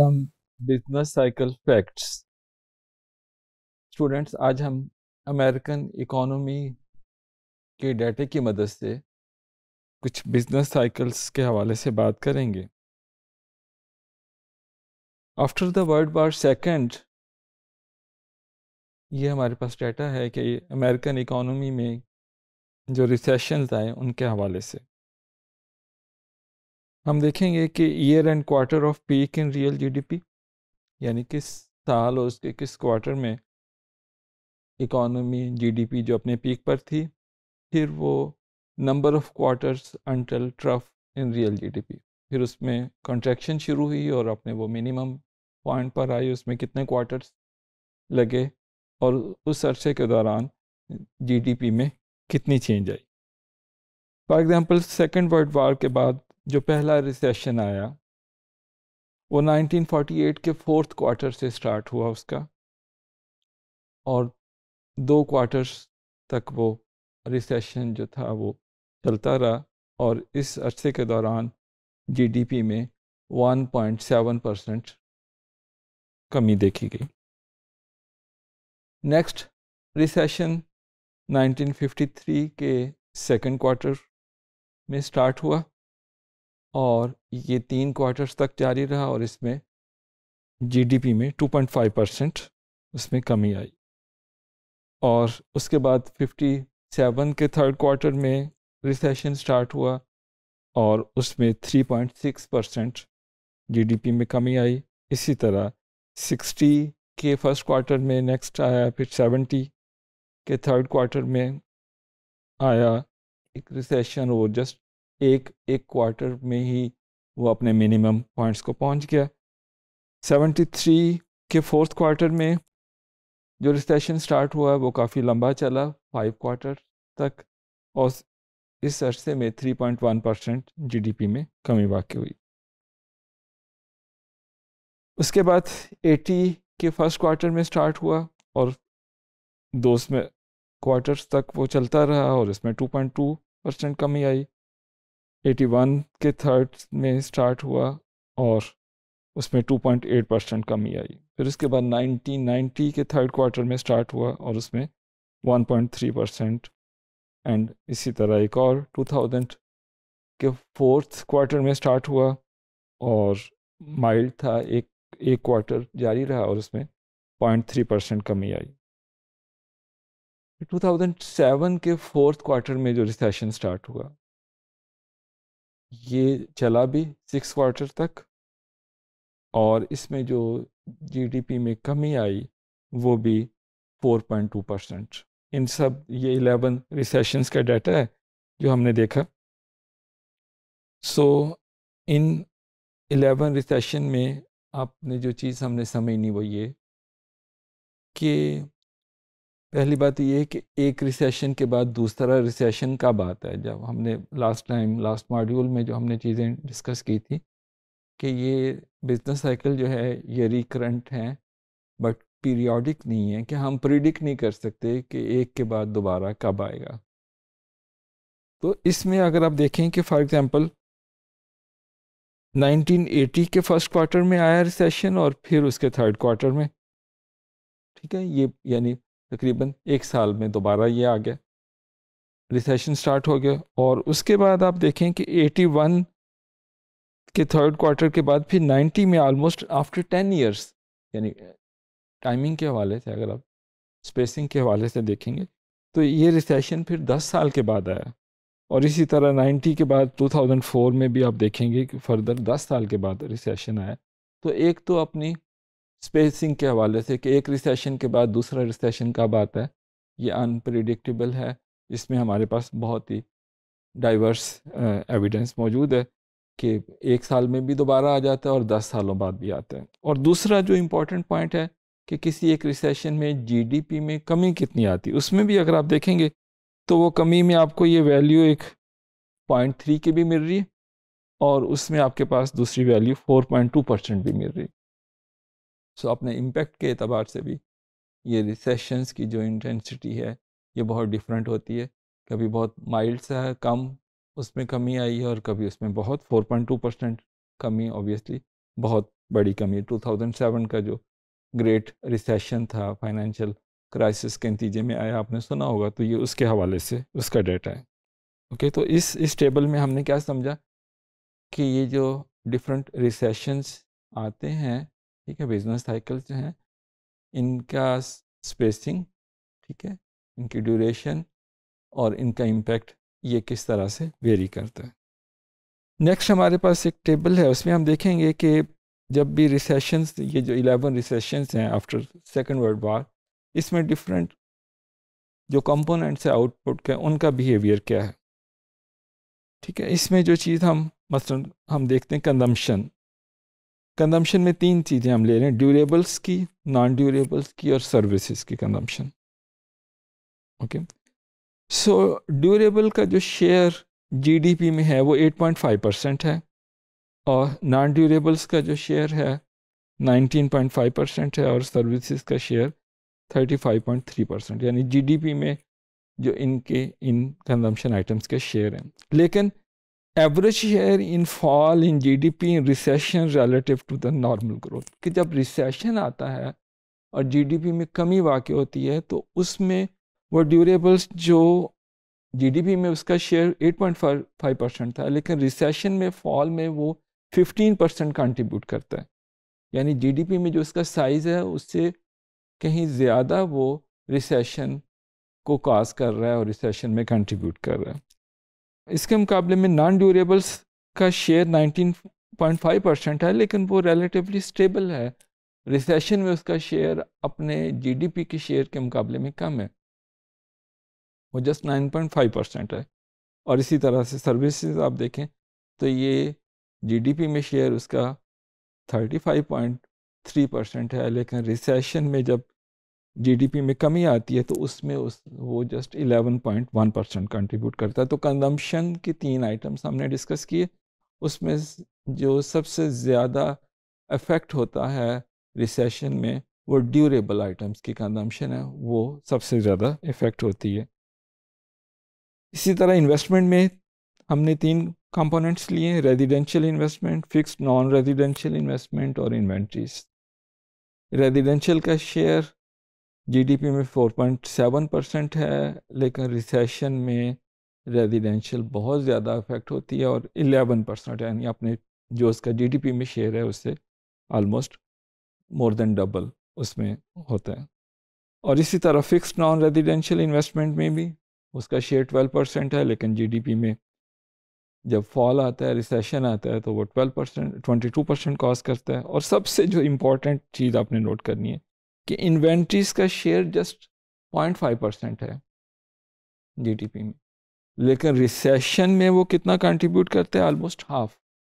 some business cycle facts students आज हम American economy के डाटे की मदद से कुछ बिजनेस साइकिल्स के हवाले से बात करेंगे after the world war second ये हमारे पास डाटा है कि अमेरिकन इकोनॉमी में जो रिसेशन आए उनके हवाले से हम देखेंगे कि year end quarter of peak in real GDP यानी किस साल और उसके किस क्वार्टर में इकॉनमी जीडीपी जो अपने पीक पर थी फिर वो number of quarters until trough in real GDP फिर उसमें कंट्रैक्शन शुरू हुई और अपने वो मिनिमम पॉइंट पर आई उसमें कितने क्वार्टर्स लगे और उस अरसे के दौरान जीडीपी में कितनी चेंज आई for example second world war के बाद जो पहला रिसेशन आया वो 1948 के फोर्थ क्वार्टर से स्टार्ट हुआ उसका और दो क्वार्टर्स तक वो रिसेशन जो था वो चलता रहा और इस अरसे के दौरान जीडीपी में 1.7 परसेंट कमी देखी गई नेक्स्ट रिसेशन 1953 के सेकंड क्वार्टर में स्टार्ट हुआ और ये तीन क्वार्टर्स तक जारी रहा और इसमें जीडीपी में 2.5 परसेंट उसमें कमी आई और उसके बाद 57 के थर्ड क्वार्टर में रिसेशन स्टार्ट हुआ और उसमें 3.6 परसेंट जीडीपी में कमी आई इसी तरह 60 के फर्स्ट क्वार्टर में नेक्स्ट आया फिर 70 के थर्ड क्वार्टर में आया एक रिसेशन वो जस्ट एक एक क्वार्टर में ही वो अपने मिनिमम पॉइंट्स को पहुंच गया 73 के फोर्थ क्वार्टर में जो रिसेशन स्टार्ट हुआ वो काफ़ी लंबा चला फाइव क्वार्टर तक और इस अरसे में 3.1 परसेंट जी में कमी वाक़ हुई उसके बाद 80 के फर्स्ट क्वार्टर में स्टार्ट हुआ और दो में क्वार्टर्स तक वो चलता रहा और इसमें 2.2 परसेंट कमी आई एटी वन के थर्ड में स्टार्ट हुआ और उसमें टू पॉइंट एट परसेंट कमी आई फिर उसके बाद नाइन्टी के थर्ड क्वार्टर में स्टार्ट हुआ और उसमें one point three percent and इसी तरह एक और टू थाउजेंड के फोर्थ क्वार्टर में स्टार्ट हुआ और माइल्ड था एक एक क्वार्टर जारी रहा और उसमें पॉइंट थ्री परसेंट कमी आई 2007 के फोर्थ क्वार्टर में जो रिसेशन स्टार्ट हुआ ये चला भी सिक्स क्वार्टर तक और इसमें जो जीडीपी में कमी आई वो भी 4.2 परसेंट इन सब ये 11 रिसेशंस का डाटा है जो हमने देखा सो so, इन 11 रिसेशन में आपने जो चीज़ हमने समझनी वो ये कि पहली बात तो ये है कि एक रिसेशन के बाद दूसरा रिसेशन कब आता है जब हमने लास्ट टाइम लास्ट मॉड्यूल में जो हमने चीज़ें डिस्कस की थी कि ये बिज़नेस साइकिल जो है ये रिकरेंट हैं बट पीरियोडिक नहीं है कि हम प्रिडिक्ट नहीं कर सकते कि एक के बाद दोबारा कब आएगा तो इसमें अगर आप देखें कि फॉर एग्ज़ाम्पल 1980 के फर्स्ट क्वार्टर में आया रिसेशन और फिर उसके थर्ड क्वार्टर में ठीक है ये यानी तकरीबन एक साल में दोबारा ये आ गया रिसेशन स्टार्ट हो गया और उसके बाद आप देखें कि 81 के थर्ड क्वार्टर के बाद फिर 90 में आलमोस्ट आफ्टर 10 इयर्स यानी टाइमिंग के हवाले से अगर आप स्पेसिंग के हवाले से देखेंगे तो ये रिसेशन फिर 10 साल के बाद आया और इसी तरह 90 के बाद 2004 में भी आप देखेंगे कि फर्दर 10 साल के बाद रिसेशन आया तो एक तो अपनी स्पेसिंग के हवाले से कि एक रिसेशन के बाद दूसरा रिसेशन कब आता है ये अनप्रिडिक्टेबल है इसमें हमारे पास बहुत ही डाइवर्स एविडेंस मौजूद है कि एक साल में भी दोबारा आ जाता है और दस सालों बाद भी आता है और दूसरा जो इम्पोर्टेंट पॉइंट है कि किसी एक रिसेशन में जीडीपी में कमी कितनी आती उसमें भी अगर आप देखेंगे तो वो कमी में आपको ये वैल्यू एक पॉइंट थ्री की भी मिल रही है और उसमें आपके पास दूसरी value four point two percent भी मिल रही है सो अपने इम्पेक्ट के अतबार से भी ये रिसेशंस की जो इंटेंसिटी है ये बहुत डिफरेंट होती है कभी बहुत माइल्ड सा है कम उसमें कमी आई है और कभी उसमें बहुत 4.2 परसेंट कमी ऑब्वियसली बहुत बड़ी कमी 2007 का जो ग्रेट रिसेशन था फाइनेंशियल क्राइसिस के नतीजे में आया आपने सुना होगा तो ये उसके हवाले से उसका डेटा है ओके तो इस इस टेबल में हमने क्या समझा कि ये जो डिफरेंट रिसेशंस आते हैं ठीक है बिजनेस साइकिल जो हैं इनका स्पेसिंग ठीक है इनकी ड्यूरेशन और इनका इम्पैक्ट ये किस तरह से वेरी करता है नेक्स्ट हमारे पास एक टेबल है उसमें हम देखेंगे कि जब भी रिसेशंस ये जो इलेवन रिसेशंस हैं आफ्टर सेकेंड वर्ल्ड वार इसमें डिफरेंट जो कंपोनेंट्स है आउटपुट के उनका बिहेवियर क्या है ठीक है इसमें जो चीज़ हम मसलन मतलब हम देखते हैं कंजम्पशन कंजम्पशन में तीन चीज़ें हम ले रहे हैं ड्यूरेबल्स की नॉन ड्यूरेबल्स की और सर्विसेज की कंजम्पशन ओके सो ड्यूरेबल का जो शेयर जीडीपी में है वो 8.5 परसेंट है और नॉन ड्यूरेबल्स का जो शेयर है 19.5 परसेंट है और सर्विसेज का शेयर 35.3 परसेंट यानी जीडीपी में जो इनके इन कंजम्पशन आइटम्स के शेयर हैं लेकिन average share in fall in GDP in recession relative to the normal growth कि जब रिसेशन आता है और जीडीपी में कमी वाक़ होती है तो उसमें वो ड्यूरेबल्स जो जीडीपी में उसका शेयर 8.5 परसेंट था लेकिन रिसेशन में फॉल में वो 15 परसेंट कंट्रीब्यूट करता है यानी जीडीपी में जो उसका साइज़ है उससे कहीं ज़्यादा वो रिसेशन को काज कर रहा है और रिसेशन में कंट्रीब्यूट कर रहा है इसके मुकाबले में नॉन ड्यूरेबल्स का शेयर 19.5 परसेंट है लेकिन वो रिलेटिवली स्टेबल है रिसेशन में उसका शेयर अपने जीडीपी के शेयर के मुकाबले में कम है वो जस्ट 9.5 परसेंट है और इसी तरह से सर्विसेज आप देखें तो ये जीडीपी में शेयर उसका 35.3 परसेंट है लेकिन रिसेशन में जब जीडीपी में कमी आती है तो उसमें उस वो जस्ट 11.1 परसेंट कंट्रीब्यूट करता है तो कंजम्पशन के तीन आइटम्स हमने डिस्कस किए उसमें जो सबसे ज़्यादा अफेक्ट होता है रिसेशन में वो ड्यूरेबल आइटम्स की कंजम्पशन है वो सबसे ज़्यादा इफ़ेक्ट होती है इसी तरह इन्वेस्टमेंट में हमने तीन कंपोनेंट्स लिए residential investment fixed non residential investment और इन्वेंट्रीज रेजिडेंशियल का शेयर जीडीपी में 4.7 परसेंट है लेकिन रिसेशन में रेजिडेंशियल बहुत ज़्यादा अफेक्ट होती है और 11 परसेंट यानी अपने जो उसका जीडीपी में शेयर है उससे आलमोस्ट मोर देन डबल उसमें होता है और इसी तरह फिक्स नॉन रेजिडेंशियल इन्वेस्टमेंट में भी उसका शेयर 12 परसेंट है लेकिन जीडीपी में जब फॉल आता है रिसेशन आता है तो वो twelve percent twenty percent cause करता है और सबसे जो इम्पोर्टेंट चीज़ आपने नोट करनी है कि इन्वेंट्रीज का share just point five percent है जीडीपी में लेकिन रिसेशन में वो कितना कंट्रीब्यूट करते हैं almost half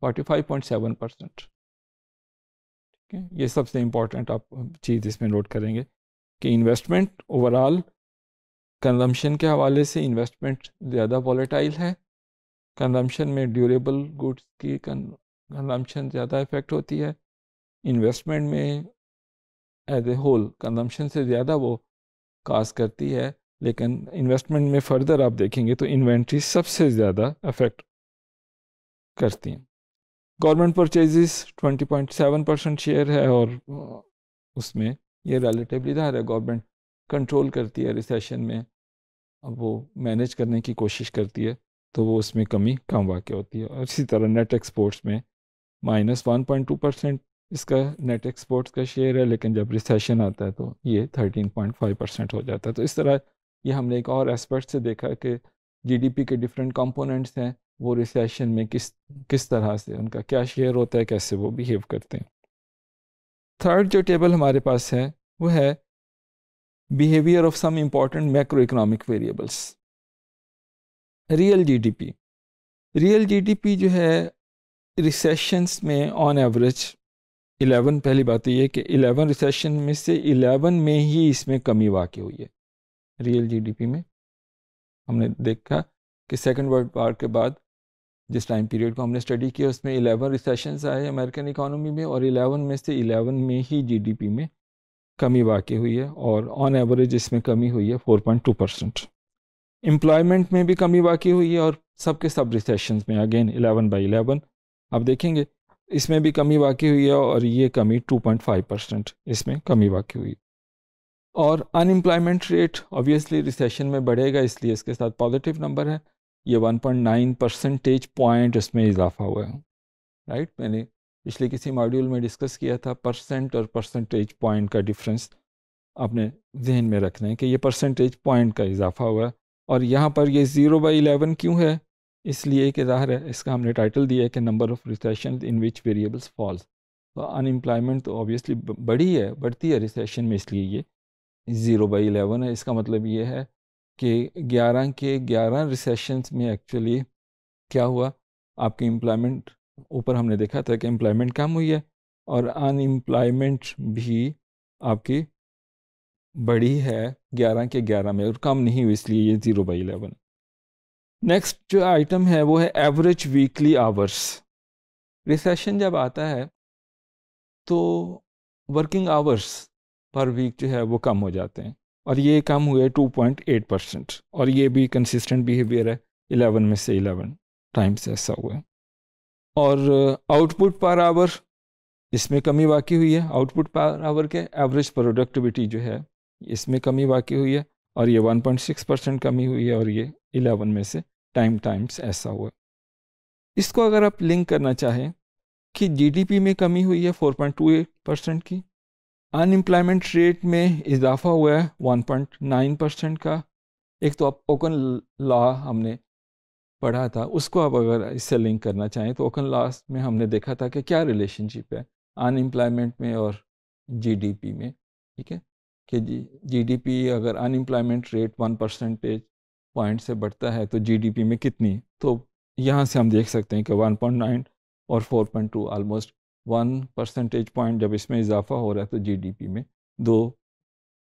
forty five point seven percent ठीक है ये सबसे इंपॉर्टेंट आप चीज़ इसमें नोट करेंगे कि इन्वेस्टमेंट ओवरऑल कंजम्पशन के हवाले से इन्वेस्टमेंट ज़्यादा वॉलेटाइल है कंजम्पशन में ड्यूरेबल गुड्स की कंजम्पशन ज़्यादा इफेक्ट होती है इन्वेस्टमेंट में एज ए होल कंजम्पशन से ज़्यादा वो कास्ट करती है लेकिन इन्वेस्टमेंट में फर्दर आप देखेंगे तो इन्वेंट्री सबसे ज़्यादा अफेक्ट करती हैं गवर्नमेंट परचेजेस 20.7 परसेंट शेयर है और उसमें ये रिलेटिवली ज़ाहिर है गवर्नमेंट कंट्रोल करती है रिसेशन में अब वो मैनेज करने की कोशिश करती है तो वो उसमें कमी कम वाक़ होती है और इसी तरह नेट एक्सपोर्ट्स में minus one point two percent इसका नेट एक्सपोर्ट्स का शेयर है लेकिन जब रिसेशन आता है तो ये 13.5 परसेंट हो जाता है तो इस तरह ये हमने एक और एस्पेक्ट से देखा कि जीडीपी के डिफरेंट कंपोनेंट्स हैं वो रिसेशन में किस किस तरह से उनका क्या शेयर होता है कैसे वो बिहेव करते हैं थर्ड जो टेबल हमारे पास है वो है behaviour of some important macro economic variables real GDP real GDP जो है रिसेशंस में ऑन एवरेज इलेवन पहली बात तो ये कि इलेवन रिसेशन में से इलेवन में ही इसमें कमी वाकई हुई है रियल जीडीपी में हमने देखा कि सेकंड वर्ल्ड वार के बाद जिस टाइम पीरियड को हमने स्टडी किया उसमें इलेवन रिसेशन आए अमेरिकन इकोनॉमी में और इलेवन में से इलेवन में ही जी में कमी वाकई हुई है और ऑन एवरेज इसमें कमी हुई है four point two percent employment में भी कमी वाकई हुई है और सब के सब रिसेशन में अगेन इलेवन बाई इलेवन आप देखेंगे इसमें भी कमी वाकई हुई है और ये कमी 2.5 परसेंट इसमें कमी वाकई हुई और अनएम्प्लॉयमेंट रेट ऑब्वियसली रिसेशन में बढ़ेगा इसलिए इसके साथ पॉजिटिव नंबर है ये 1.9 परसेंटेज पॉइंट इसमें इजाफा हुआ है राइट मैंने पिछले किसी मॉड्यूल में डिस्कस किया था परसेंट और परसेंटेज पॉइंट का डिफरेंस आपने जहन में रखना है कि ये परसेंटेज पॉइंट का इजाफा हुआ है और यहाँ पर ये ज़ीरो बाई इलेवन क्यों है इसलिए कि ज़ाहिर है इसका हमने टाइटल दिया है कि number of recession in which variables falls तो अनएम्प्लॉयमेंट तो ऑब्वियसली बढ़ी है बढ़ती है रिसेशन में इसलिए ये ज़ीरो बाई एलेवन है इसका मतलब ये है कि ग्यारह के ग्यारह रिसेशन में एक्चुअली क्या हुआ आपकी एम्प्लॉयमेंट ऊपर हमने देखा था कि एम्प्लॉयमेंट कम हुई है और अनएम्प्लॉयमेंट भी आपकी बढ़ी है ग्यारह के ग्यारह में और कम नहीं हुई इसलिए ये ज़ीरो बाई एलेवन नेक्स्ट जो आइटम है वो है एवरेज वीकली आवर्स रिसेशन जब आता है तो वर्किंग आवर्स पर वीक जो है वो कम हो जाते हैं और ये कम हुए 2.8 परसेंट और ये भी कंसिस्टेंट बिहेवियर है 11 में से 11 टाइम्स ऐसा हुआ है और आउटपुट पर आवर इसमें कमी वाकई हुई है आउटपुट पर आवर के एवरेज प्रोडक्टिविटी जो है इसमें कमी वाकई हुई है और ये 1.6 परसेंट कमी हुई है और ये 11 में से टाइम टाइम्स ऐसा हुआ इसको अगर आप लिंक करना चाहें कि जीडीपी में कमी हुई है 4.28 परसेंट की अनएम्प्लॉयमेंट रेट में इजाफा हुआ है 1.9 परसेंट का एक तो आप ओकन लॉ हमने पढ़ा था उसको आप अगर इससे लिंक करना चाहें तो ओकन लॉ में हमने देखा था कि क्या रिलेशनशिप है अनएम्प्लॉयमेंट में और जीडीपी में ठीक है कि जीडीपी अगर unemployment rate one percentage point से बढ़ता है तो जीडीपी में कितनी तो यहाँ से हम देख सकते हैं कि 1.9 और 4.2 आलमोस्ट वन परसेंटेज पॉइंट जब इसमें इजाफा हो रहा है तो जीडीपी में दो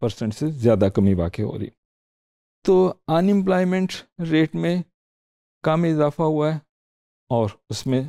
परसेंट से ज़्यादा कमी वाकई हो रही तो अनएम्प्लॉयमेंट रेट में कम इजाफा हुआ है और उसमें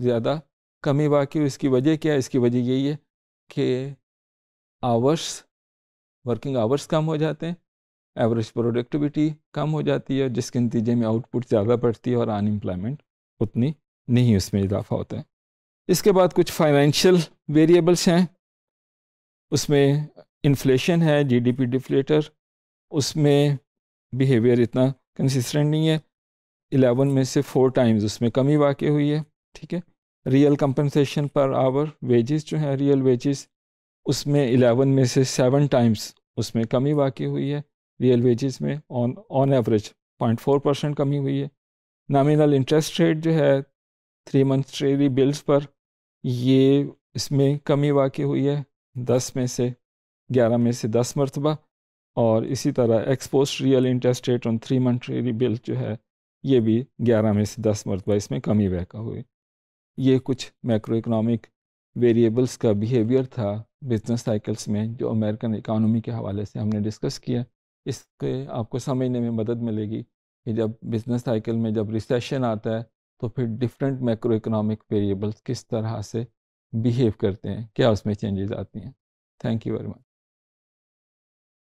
ज़्यादा कमी वाकई इसकी वजह क्या है इसकी वजह यही है कि आवर्स वर्किंग आवर्स कम हो जाते हैं एवरेज प्रोडक्टिविटी कम हो जाती है जिसके नतीजे में आउटपुट ज़्यादा बढ़ती है और अनएम्प्लॉयमेंट उतनी नहीं उसमें इजाफा होता है इसके बाद कुछ फाइनेंशियल वेरिएबल्स हैं उसमें इन्फ्लेशन है जीडीपी डिफ्लेटर उसमें बिहेवियर इतना कंसिस्टेंट नहीं है एलेवन में से फोर टाइम्स उसमें कमी वाक़ हुई है ठीक है real compensation per hour wages जो हैं रियल वेजेस उसमें एलेवन में से सेवन टाइम्स उसमें कमी वाकई हुई है रियल वेजेस में on on average point four percent कमी हुई है नामिनल इंटरेस्ट रेट जो है थ्री मंथ ट्रेरी बिल्स पर ये इसमें कमी वाकई हुई है दस में से ग्यारह में से दस मरतबा और इसी तरह ex post real interest rate on three month treasury bill जो है ये भी ग्यारह में से दस मरतबा इसमें कमी वाक़ हुई ये कुछ मैक्रो इकनॉमिक वेरिएबल्स का बिहेवियर था बिजनेस साइकिल्स में जो अमेरिकन इकानमी के हवाले से हमने डिस्कस किया इसके आपको समझने में मदद मिलेगी कि जब बिजनेस साइकिल में जब रिसेशन आता है तो फिर डिफरेंट मैक्रो इकोनॉमिक वेरिएबल्स किस तरह से बिहेव करते हैं क्या उसमें चेंजेस आती हैं थैंक यू वेरी मच